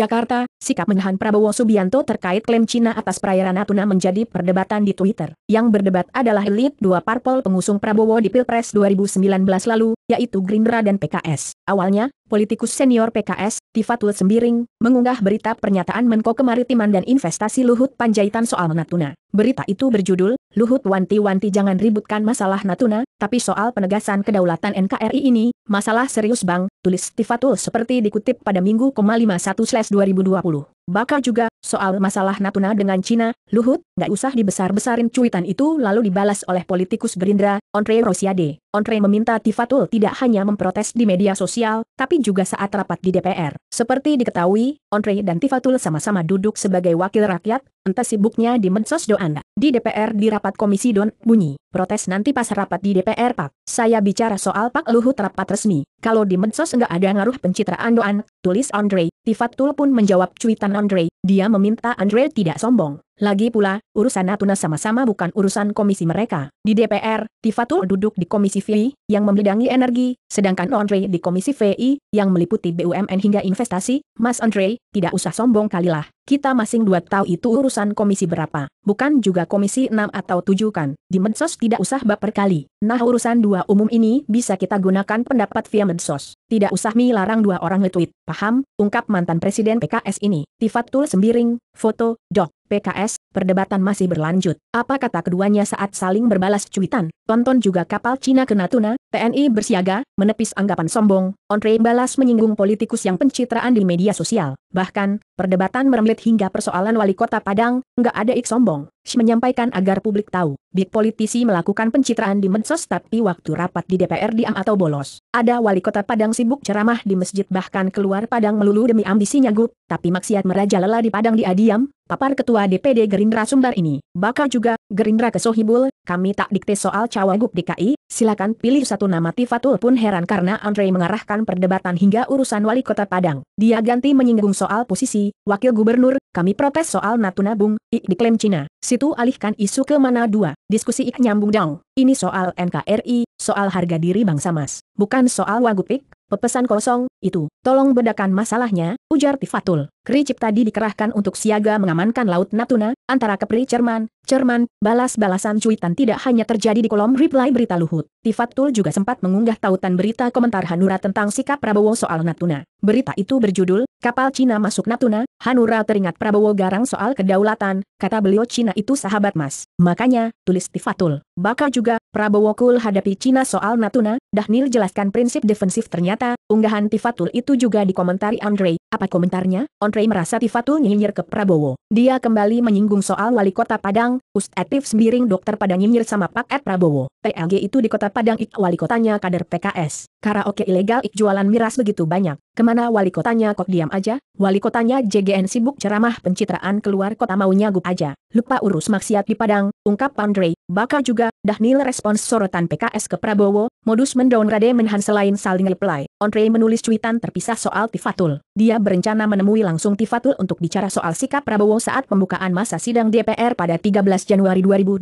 Jakarta, sikap menahan Prabowo Subianto terkait klaim Cina atas perairan Natuna menjadi perdebatan di Twitter. Yang berdebat adalah elit dua parpol pengusung Prabowo di Pilpres 2019 lalu, yaitu Gerindra dan PKS. Awalnya, politikus senior PKS, Tifatul Sembiring, mengunggah berita pernyataan Menko Kemaritiman dan Investasi Luhut Panjaitan soal Natuna. Berita itu berjudul, Luhut wanti-wanti jangan ributkan masalah Natuna, tapi soal penegasan kedaulatan NKRI ini, masalah serius bang, tulis Tifatul seperti dikutip pada Minggu 51/2020. Bakal juga, soal masalah Natuna dengan Cina, Luhut, gak usah dibesar-besarin cuitan itu lalu dibalas oleh politikus Gerindra, Andre Rosiade. Andre meminta Tifatul tidak hanya memprotes di media sosial, tapi juga saat rapat di DPR. Seperti diketahui, Andre dan Tifatul sama-sama duduk sebagai wakil rakyat, Entah sibuknya di medsos do Anda. Di DPR di rapat komisi don, bunyi. Protes nanti pas rapat di DPR Pak. Saya bicara soal Pak Luhut rapat resmi. Kalau di medsos nggak ada ngaruh pencitraan doan, tulis Andre. Tifatul pun menjawab cuitan Andre. Dia meminta Andre tidak sombong. Lagi pula, urusan Natuna sama-sama bukan urusan komisi mereka. Di DPR, Tifatul duduk di Komisi VI, yang membidangi energi, sedangkan Andre di Komisi VI, yang meliputi BUMN hingga investasi. Mas Andre, tidak usah sombong kalilah, kita masing dua tahu itu urusan komisi berapa bukan juga komisi 6 atau 7 kan, di medsos tidak usah baper kali. Nah urusan dua umum ini bisa kita gunakan pendapat via medsos, tidak usah mi larang dua orang ngetweet, paham, ungkap mantan presiden PKS ini, Tifatul Sembiring, foto, dok, PKS, perdebatan masih berlanjut. Apa kata keduanya saat saling berbalas cuitan? tonton juga kapal Cina ke Natuna, TNI bersiaga, menepis anggapan sombong, Onre balas menyinggung politikus yang pencitraan di media sosial. Bahkan, perdebatan merembet hingga persoalan wali kota Padang, nggak ada ik sombong. Sh menyampaikan agar publik tahu, big politisi melakukan pencitraan di medsos tapi waktu rapat di DPR diam atau bolos. Ada wali kota Padang sibuk ceramah di masjid bahkan keluar Padang melulu demi ambisinya gup, tapi maksiat merajalela di Padang dia diam, Papar Ketua DPD Gerindra Sumbar ini, bakal juga, Gerindra ke Sohibul, kami tak dikte soal cawagup DKI, silakan pilih satu nama Tifatul pun heran karena Andre mengarahkan perdebatan hingga urusan wali kota Padang. Dia ganti menyinggung soal posisi, wakil gubernur, kami protes soal Natuna Bung, ik diklaim Cina, situ alihkan isu ke mana dua, diskusi ik nyambung dong, ini soal NKRI, soal harga diri bangsa mas, bukan soal wagupik, Pepesan kosong, itu, tolong bedakan masalahnya, ujar Tifatul. Kericip tadi dikerahkan untuk siaga mengamankan Laut Natuna, antara Kepri Jerman, Cerman, balas-balasan cuitan tidak hanya terjadi di kolom reply berita Luhut. Tifatul juga sempat mengunggah tautan berita komentar Hanura tentang sikap Prabowo soal Natuna. Berita itu berjudul, Kapal Cina Masuk Natuna, Hanura teringat Prabowo garang soal kedaulatan, kata beliau Cina itu sahabat mas. Makanya, tulis Tifatul. Bakal juga, Prabowo cool hadapi Cina soal Natuna, Dahnil jelaskan prinsip defensif ternyata, unggahan Tifatul itu juga dikomentari Andre, apa komentarnya? Onrey merasa Tifatul nyinyir ke Prabowo. Dia kembali menyinggung soal wali kota Padang, Ustetif sembiring dokter Padang nyinyir sama Pak Ed Prabowo. PLG itu di kota Padang ik wali kotanya kader PKS. Karaoke ilegal ik jualan miras begitu banyak. Kemana wali kotanya kok diam aja? Wali kotanya JGN sibuk ceramah pencitraan keluar kota maunya gup aja. Lupa urus maksiat di Padang, ungkap Pandre. Bakal juga, Dahnil respons sorotan PKS ke Prabowo, modus mendown Rade menhan selain saling reply. Andre menulis cuitan terpisah soal Tifatul. Dia berencana menemui langsung Tifatul untuk bicara soal sikap Prabowo saat pembukaan masa sidang DPR pada 13 Januari 2020.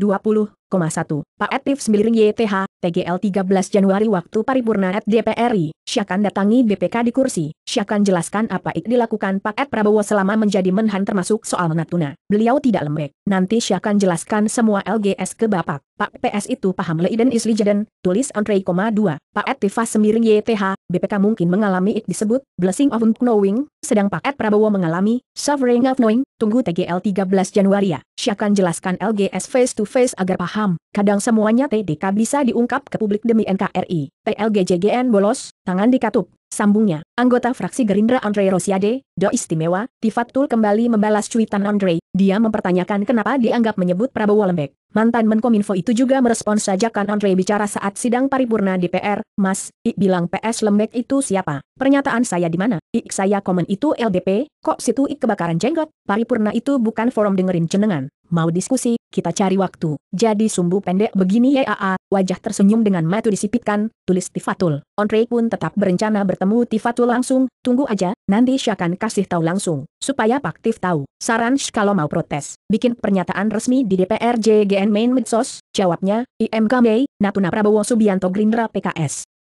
1. Pak Etif sembiring YTH, TGL 13 Januari waktu paripurna at DPRI, Syakan datangi BPK di kursi, Syakan jelaskan apa ik dilakukan Pak Ed Prabowo selama menjadi menhan termasuk soal Natuna. Beliau tidak lembek, nanti Syakan jelaskan semua LGS ke Bapak, Pak PS itu paham lei dan isli jaden, tulis Andre, 2, Pak Ed Tifa semiring YTH, BPK mungkin mengalami ik disebut, blessing of knowing, sedang Pak Ed Prabowo mengalami, suffering of knowing, tunggu TGL 13 Januari ya, Syakan jelaskan LGS face to face agar paham, kadang semuanya TDK bisa diungkap terungkap ke publik demi NKRI. PLGJGN bolos, tangan dikatup. Sambungnya, anggota fraksi Gerindra Andre Rosiade, do istimewa, Tifatul kembali membalas cuitan Andre. Dia mempertanyakan kenapa dianggap menyebut Prabowo lembek. Mantan Menkominfo itu juga merespons sajakan Andre bicara saat sidang paripurna DPR, Mas, I bilang PS lembek itu siapa? Pernyataan saya di mana? Ik saya komen itu LDP, kok situ ik kebakaran jenggot? Paripurna itu bukan forum dengerin cenengan mau diskusi, kita cari waktu. Jadi sumbu pendek begini ya AA, wajah tersenyum dengan mata disipitkan, tulis Tifatul. Onrei pun tetap berencana bertemu Tifatul langsung, tunggu aja, nanti Syakan kasih tahu langsung, supaya Pak Tif tahu. Saran kalau mau protes, bikin pernyataan resmi di DPR JGN Main Medsos, jawabnya, IMK Mei, Natuna Prabowo Subianto Gerindra PKS.